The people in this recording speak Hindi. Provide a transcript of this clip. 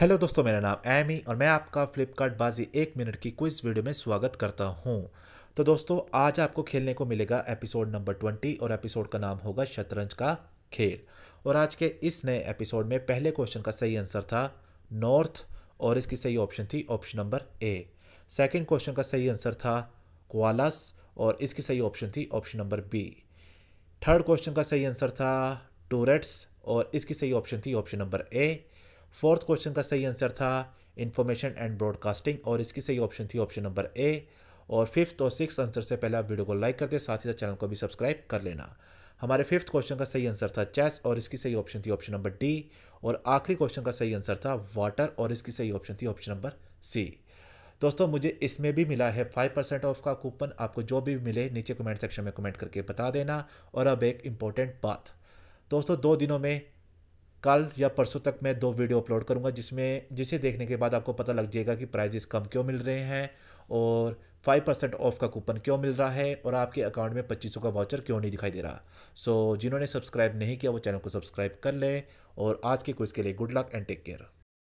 हेलो दोस्तों मेरा नाम एमी और मैं आपका फ्लिपकार्ट बाजी एक मिनट की क्विज वीडियो में स्वागत करता हूं तो दोस्तों आज आपको खेलने को मिलेगा एपिसोड नंबर ट्वेंटी और एपिसोड का नाम होगा शतरंज का खेल और आज के इस नए एपिसोड में पहले क्वेश्चन का सही आंसर था नॉर्थ और इसकी सही ऑप्शन थी option number A second question का सही आंसर था क्वालस और इसकी सही ऑप्शन थी option number B third question का सही आंसर था टूरेट्स और इसकी सही ऑप्शन थी option number A fourth question का सही आंसर था इन्फॉर्मेशन एंड ब्रॉडकास्टिंग और इसकी सही ऑप्शन थी ऑप्शन नंबर ए और फिफ्थ और सिक्स आंसर से पहले आप वीडियो को लाइक करते साथ ही साथ चैनल को भी सब्सक्राइब कर लेना हमारे फिफ्थ क्वेश्चन का सही आंसर था चेस और इसकी सही ऑप्शन थी ऑप्शन नंबर डी और आखिरी क्वेश्चन का सही आंसर था वाटर और इसकी सही ऑप्शन थी ऑप्शन नंबर सी दोस्तों मुझे इसमें भी मिला है फाइव परसेंट ऑफ का कूपन आपको जो भी मिले नीचे कमेंट सेक्शन में कमेंट करके बता देना और अब एक इम्पॉर्टेंट बात दोस्तों दो दिनों में कल या परसों तक मैं दो वीडियो अपलोड करूँगा जिसमें जिसे देखने के बाद आपको पता लग जाएगा कि प्राइजेस कम क्यों मिल रहे हैं और फाइव परसेंट ऑफ का कूपन क्यों मिल रहा है और आपके अकाउंट में पच्चीसों का वाउचर क्यों नहीं दिखाई दे रहा सो so, जिन्होंने सब्सक्राइब नहीं किया वो चैनल को सब्सक्राइब कर लें और आज के कोर्स के लिए good luck and take care